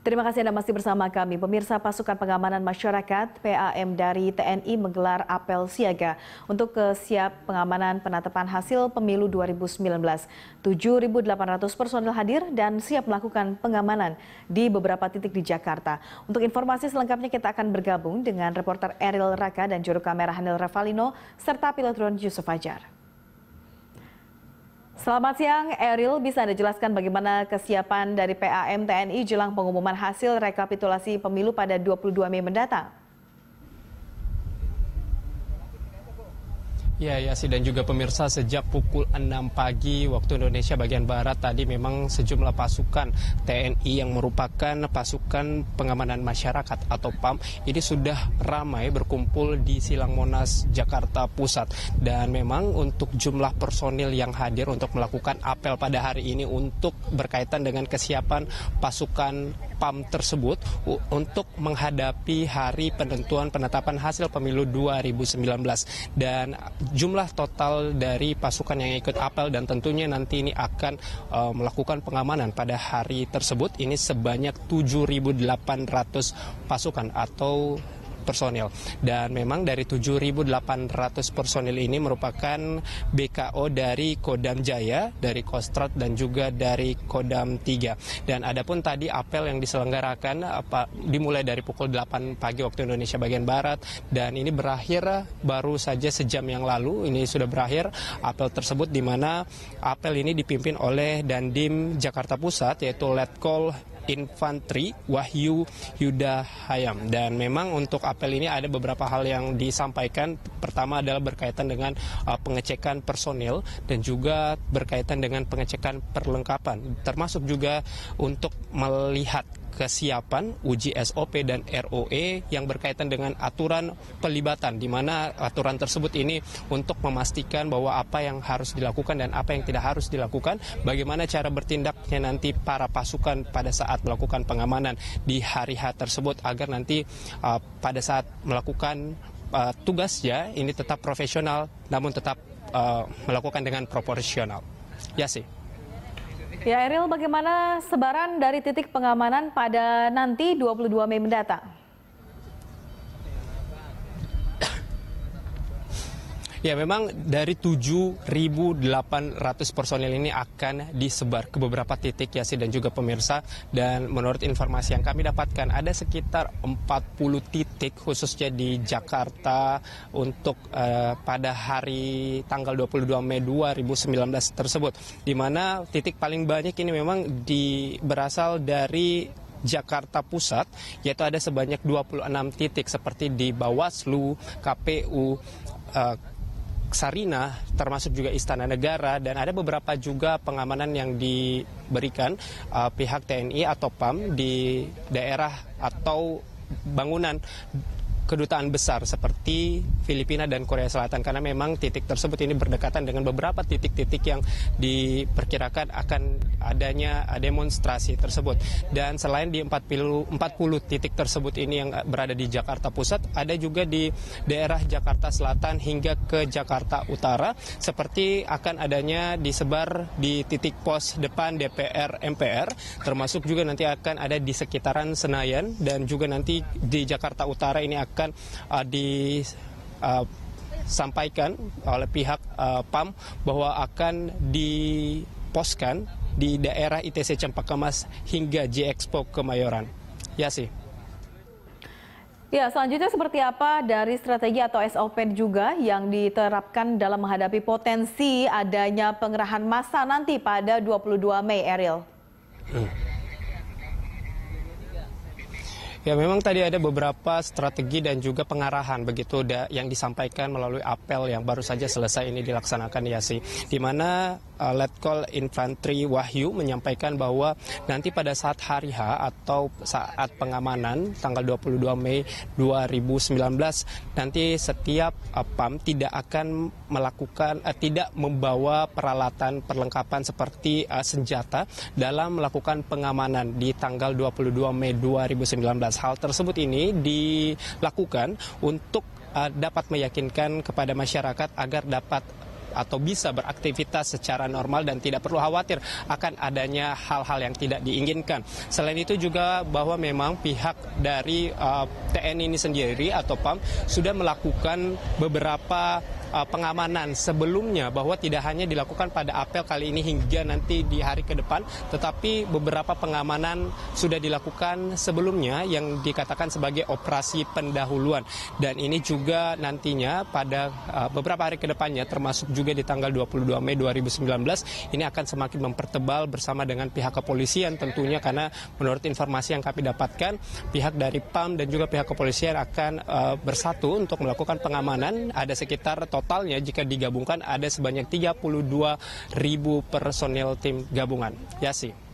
Terima kasih Anda masih bersama kami. Pemirsa Pasukan Pengamanan Masyarakat PAM dari TNI menggelar apel siaga untuk kesiap pengamanan penatapan hasil pemilu 2019. 7.800 personel hadir dan siap melakukan pengamanan di beberapa titik di Jakarta. Untuk informasi selengkapnya kita akan bergabung dengan reporter Eril Raka dan juru kamera Hanil Ravalino serta pilot drone Yusuf Fajar. Selamat siang, Eril. Bisa Anda jelaskan bagaimana kesiapan dari PAM TNI jelang pengumuman hasil rekapitulasi pemilu pada 22 Mei mendatang? Ya, Yasi dan juga pemirsa sejak pukul 6 pagi waktu Indonesia bagian barat tadi memang sejumlah pasukan TNI yang merupakan pasukan pengamanan masyarakat atau PAM ini sudah ramai berkumpul di Silang Monas Jakarta Pusat dan memang untuk jumlah personil yang hadir untuk melakukan apel pada hari ini untuk berkaitan dengan kesiapan pasukan PAM tersebut untuk menghadapi hari penentuan penetapan hasil pemilu 2019 dan jumlah total dari pasukan yang ikut apel dan tentunya nanti ini akan uh, melakukan pengamanan pada hari tersebut ini sebanyak 7.800 pasukan atau personil. Dan memang dari 7.800 personil ini merupakan BKO dari Kodam Jaya, dari Kostrad dan juga dari Kodam 3. Dan adapun tadi apel yang diselenggarakan apa, dimulai dari pukul 8 pagi waktu Indonesia bagian Barat dan ini berakhir baru saja sejam yang lalu. Ini sudah berakhir apel tersebut di mana apel ini dipimpin oleh Dandim Jakarta Pusat yaitu Letkol Infantri Wahyu Yuda Hayam. Dan memang untuk apel ini ada beberapa hal yang disampaikan pertama adalah berkaitan dengan uh, pengecekan personil dan juga berkaitan dengan pengecekan perlengkapan, termasuk juga untuk melihat kesiapan uji SOP dan ROE yang berkaitan dengan aturan pelibatan di mana aturan tersebut ini untuk memastikan bahwa apa yang harus dilakukan dan apa yang tidak harus dilakukan, bagaimana cara bertindaknya nanti para pasukan pada saat melakukan pengamanan di hari H tersebut agar nanti uh, pada saat melakukan uh, ya, ini tetap profesional namun tetap uh, melakukan dengan proporsional. Ya sih. Ya Eril, bagaimana sebaran dari titik pengamanan pada nanti 22 Mei mendatang? Ya memang dari 7.800 personil ini akan disebar ke beberapa titik ya sih dan juga pemirsa dan menurut informasi yang kami dapatkan ada sekitar 40 titik khususnya di Jakarta untuk uh, pada hari tanggal 22 Mei 2019 tersebut di mana titik paling banyak ini memang di berasal dari Jakarta Pusat yaitu ada sebanyak 26 titik seperti di Bawaslu, KPU, uh, eh, Sarina, termasuk juga Istana Negara, dan ada beberapa juga pengamanan yang diberikan uh, pihak TNI atau PAM di daerah atau bangunan kedutaan besar seperti Filipina dan Korea Selatan karena memang titik tersebut ini berdekatan dengan beberapa titik-titik yang diperkirakan akan adanya demonstrasi tersebut. Dan selain di 40, 40 titik tersebut ini yang eh, berada di Jakarta Pusat, ada juga di daerah Jakarta Selatan hingga ke Jakarta Utara seperti akan adanya disebar di titik pos depan DPR MPR termasuk juga nanti akan ada di sekitaran Senayan dan juga nanti di Jakarta Utara ini akan akan uh, di uh, sampaikan oleh pihak uh, PAM bahwa akan diposkan di daerah ITC Cempaka Mas hingga J Expo Kemayoran. Ya sih. Ya, selanjutnya seperti apa dari strategi atau SOP juga yang diterapkan dalam menghadapi potensi adanya pengerahan massa nanti pada 22 Mei, Eril? Hmm. Ya memang tadi ada beberapa strategi dan juga pengarahan begitu yang disampaikan melalui apel yang baru saja selesai ini dilaksanakan ya sih, Di mana uh, eh, Letkol Infantry Wahyu menyampaikan bahwa nanti pada saat hari H atau saat pengamanan tanggal 22 Mei 2019 nanti setiap uh, PAM tidak akan melakukan uh, tidak membawa peralatan perlengkapan seperti uh, senjata dalam melakukan pengamanan di tanggal 22 Mei 2019. Hal tersebut ini dilakukan untuk eh, dapat meyakinkan kepada masyarakat agar dapat atau bisa beraktivitas secara normal dan tidak perlu khawatir akan adanya hal-hal yang tidak diinginkan. Selain itu juga bahwa memang pihak dari uh, eh, TNI ini sendiri atau PAM sudah melakukan beberapa Uh, pengamanan sebelumnya bahwa tidak hanya dilakukan pada apel kali ini hingga nanti di hari ke depan, tetapi beberapa pengamanan sudah dilakukan sebelumnya yang dikatakan sebagai operasi pendahuluan. Dan ini juga nantinya pada uh, beberapa hari ke depannya termasuk juga di tanggal 22 Mei 2019 ini akan semakin mempertebal bersama dengan pihak kepolisian tentunya karena menurut informasi yang kami dapatkan pihak dari PAM dan juga pihak kepolisian akan uh, bersatu untuk melakukan pengamanan ada sekitar totalnya jika digabungkan ada sebanyak 32 ribu personil tim gabungan. Yasi.